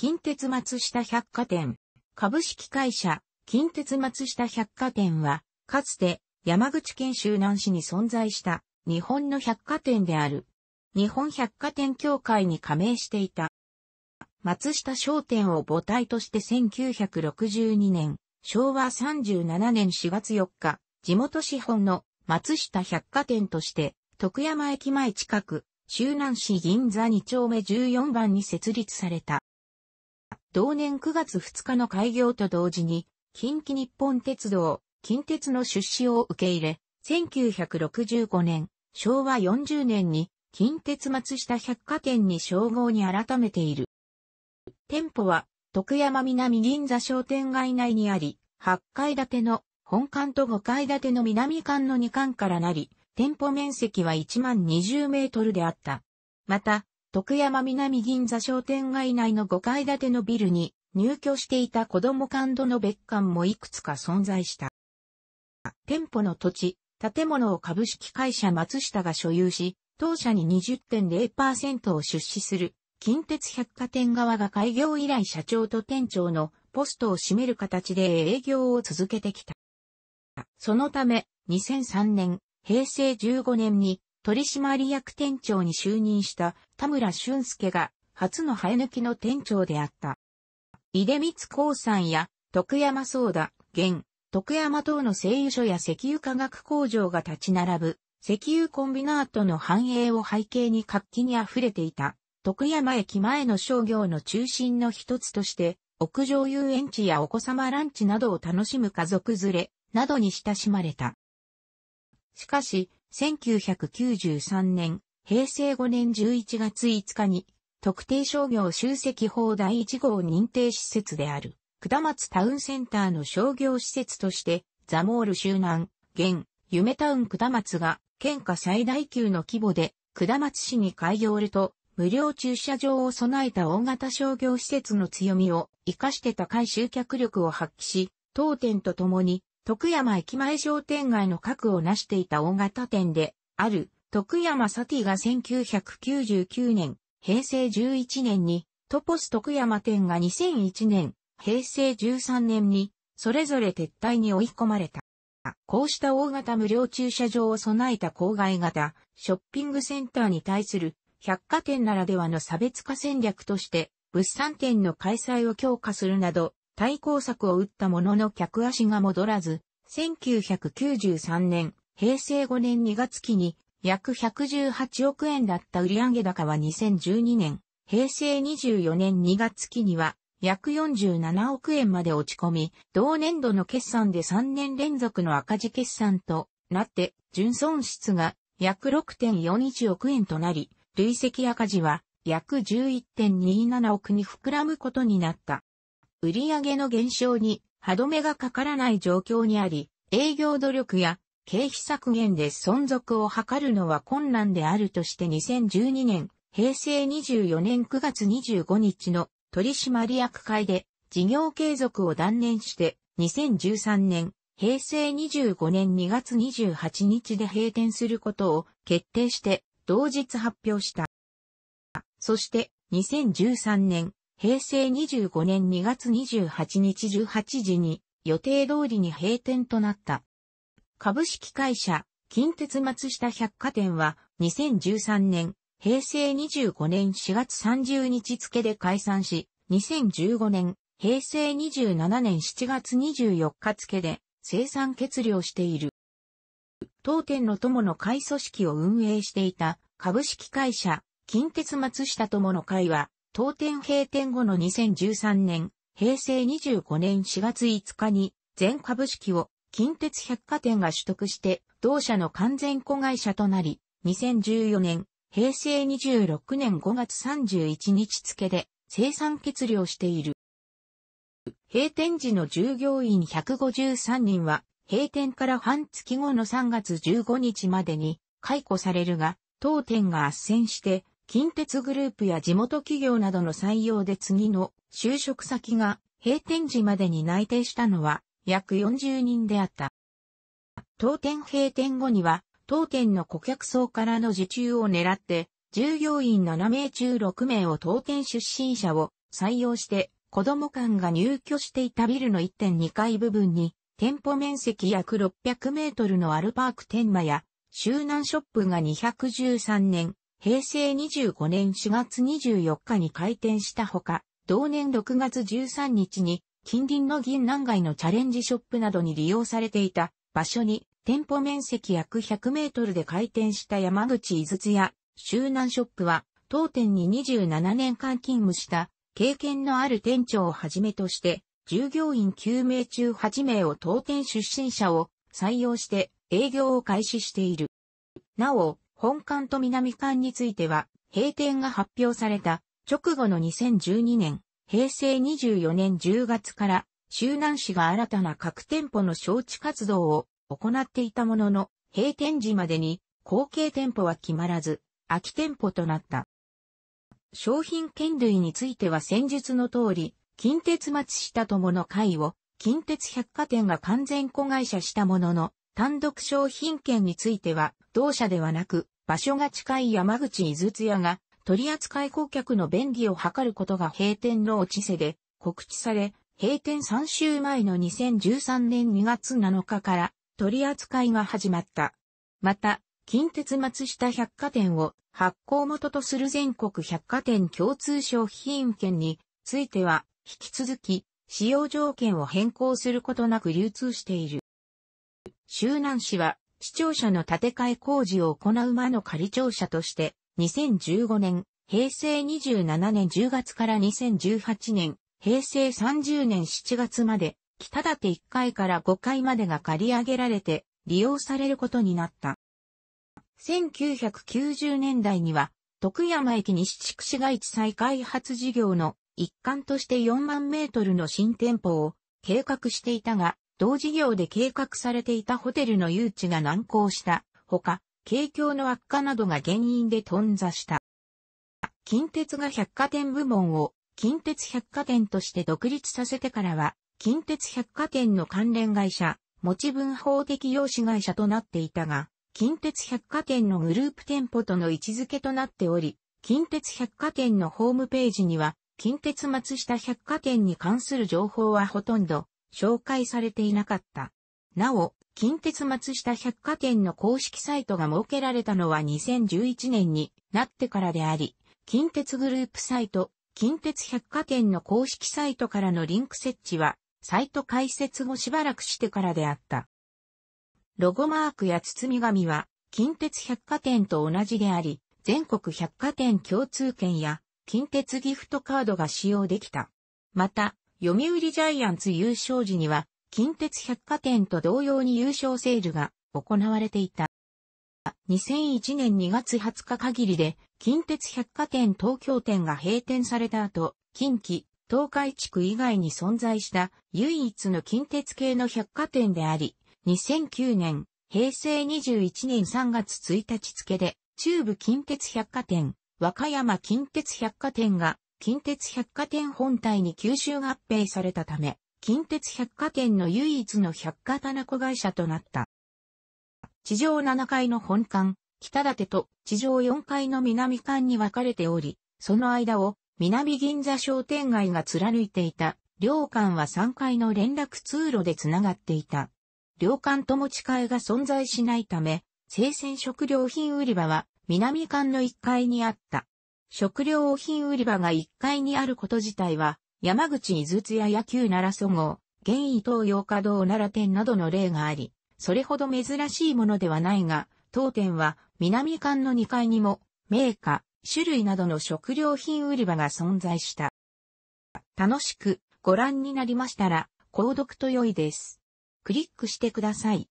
近鉄松下百貨店。株式会社、近鉄松下百貨店は、かつて山口県周南市に存在した日本の百貨店である。日本百貨店協会に加盟していた。松下商店を母体として1962年、昭和37年4月4日、地元資本の松下百貨店として、徳山駅前近く、周南市銀座2丁目14番に設立された。同年9月2日の開業と同時に、近畿日本鉄道、近鉄の出資を受け入れ、1965年、昭和40年に、近鉄松下百貨店に称号に改めている。店舗は、徳山南銀座商店街内にあり、8階建ての本館と5階建ての南館の2館からなり、店舗面積は1万20メートルであった。また、徳山南銀座商店街内の5階建てのビルに入居していた子供感度の別館もいくつか存在した。店舗の土地、建物を株式会社松下が所有し、当社に20.0%を出資する近鉄百貨店側が開業以来社長と店長のポストを占める形で営業を続けてきた。そのため、2003年、平成15年に取締役店長に就任した田村俊介が初の生え抜きの店長であった。井出光興産や徳山総田、現、徳山等の製油所や石油化学工場が立ち並ぶ、石油コンビナートの繁栄を背景に活気に溢れていた、徳山駅前の商業の中心の一つとして、屋上遊園地やお子様ランチなどを楽しむ家族連れ、などに親しまれた。しかし、1993年、平成5年11月5日に、特定商業集積法第1号認定施設である、下松タウンセンターの商業施設として、ザモール周南、現、夢タウン下松が、県下最大級の規模で、下松市に開業ると、無料駐車場を備えた大型商業施設の強みを活かして高い集客力を発揮し、当店と共に徳山駅前商店街の核を成していた大型店で、ある、徳山サティが1999年、平成11年に、トポス徳山店が2001年、平成13年に、それぞれ撤退に追い込まれた。こうした大型無料駐車場を備えた郊外型、ショッピングセンターに対する百貨店ならではの差別化戦略として、物産展の開催を強化するなど、対抗策を打ったものの客足が戻らず、1993年、平成5年2月期に約118億円だった売上高は2012年、平成24年2月期には約47億円まで落ち込み、同年度の決算で3年連続の赤字決算となって、純損失が約6.41億円となり、累積赤字は約11.27億に膨らむことになった。売上の減少に歯止めがかからない状況にあり、営業努力や経費削減で存続を図るのは困難であるとして2012年、平成24年9月25日の取締役会で事業継続を断念して2013年、平成25年2月28日で閉店することを決定して同日発表した。そして2013年平成25年2月28日18時に予定通りに閉店となった。株式会社近鉄松下百貨店は2013年平成25年4月30日付で解散し、2015年平成27年7月24日付で生産決了している。当店の友の会組織を運営していた株式会社近鉄松下友の会は当店閉店後の2013年、平成25年4月5日に全株式を近鉄百貨店が取得して同社の完全子会社となり、2014年、平成26年5月31日付で生産決了している。閉店時の従業員153人は、閉店から半月後の3月15日までに解雇されるが、当店が圧旋して近鉄グループや地元企業などの採用で次の就職先が閉店時までに内定したのは約40人であった。当店閉店後には当店の顧客層からの受注を狙って従業員7名中6名を当店出身者を採用して子供館が入居していたビルの1.2階部分に店舗面積約600メートルのアルパーク天満や周南ショップが2 1 3年平成25年4月24日に開店したほか、同年6月13日に近隣の銀南街のチャレンジショップなどに利用されていた場所に店舗面積約100メートルで開店した山口井筒や周南ショップは当店に27年間勤務した経験のある店長をはじめとして従業員9名中8名を当店出身者を採用して営業を開始している。なお、本館と南館については、閉店が発表された直後の2012年、平成24年10月から、周南市が新たな各店舗の招致活動を行っていたものの、閉店時までに後継店舗は決まらず、空き店舗となった。商品券類については先述の通り、近鉄松下友の会を近鉄百貨店が完全子会社したものの、単独商品券については、同社ではなく、場所が近い山口井筒屋が、取扱い顧客の便宜を図ることが閉店の落ちせで告知され、閉店3週前の2013年2月7日から取扱いが始まった。また、近鉄松下百貨店を発行元とする全国百貨店共通商品券については、引き続き、使用条件を変更することなく流通している。周南市は、市庁舎の建て替え工事を行う間の仮庁舎として、2015年、平成27年10月から2018年、平成30年7月まで、北建1階から5階までが借り上げられて、利用されることになった。1990年代には、徳山駅西地区市街地再開発事業の一環として4万メートルの新店舗を計画していたが、同事業で計画されていたホテルの誘致が難航したほか、景況の悪化などが原因で頓挫した。近鉄が百貨店部門を近鉄百貨店として独立させてからは、近鉄百貨店の関連会社、持ち分法的用紙会社となっていたが、近鉄百貨店のグループ店舗との位置づけとなっており、近鉄百貨店のホームページには、近鉄松下百貨店に関する情報はほとんど紹介されていなかった。なお、近鉄松下百貨店の公式サイトが設けられたのは2011年になってからであり、近鉄グループサイト、近鉄百貨店の公式サイトからのリンク設置は、サイト開設後しばらくしてからであった。ロゴマークや包み紙は、近鉄百貨店と同じであり、全国百貨店共通券や、近鉄ギフトカードが使用できた。また、読売ジャイアンツ優勝時には、近鉄百貨店と同様に優勝セールが行われていた。2001年2月20日限りで、近鉄百貨店東京店が閉店された後、近畿、東海地区以外に存在した唯一の近鉄系の百貨店であり、2009年、平成21年3月1日付で、中部近鉄百貨店、和歌山近鉄百貨店が近鉄百貨店本体に吸収合併されたため、近鉄百貨店の唯一の百貨店子会社となった。地上7階の本館、北館と地上4階の南館に分かれており、その間を南銀座商店街が貫いていた、両館は3階の連絡通路でつながっていた。両館と持ち替えが存在しないため、生鮮食料品売り場は南館の1階にあった。食料品売り場が1階にあること自体は、山口井筒や野球奈良総合、現伊東洋華堂奈良店などの例があり、それほど珍しいものではないが、当店は南館の2階にも、名家、種類などの食料品売り場が存在した。楽しくご覧になりましたら、購読と良いです。クリックしてください。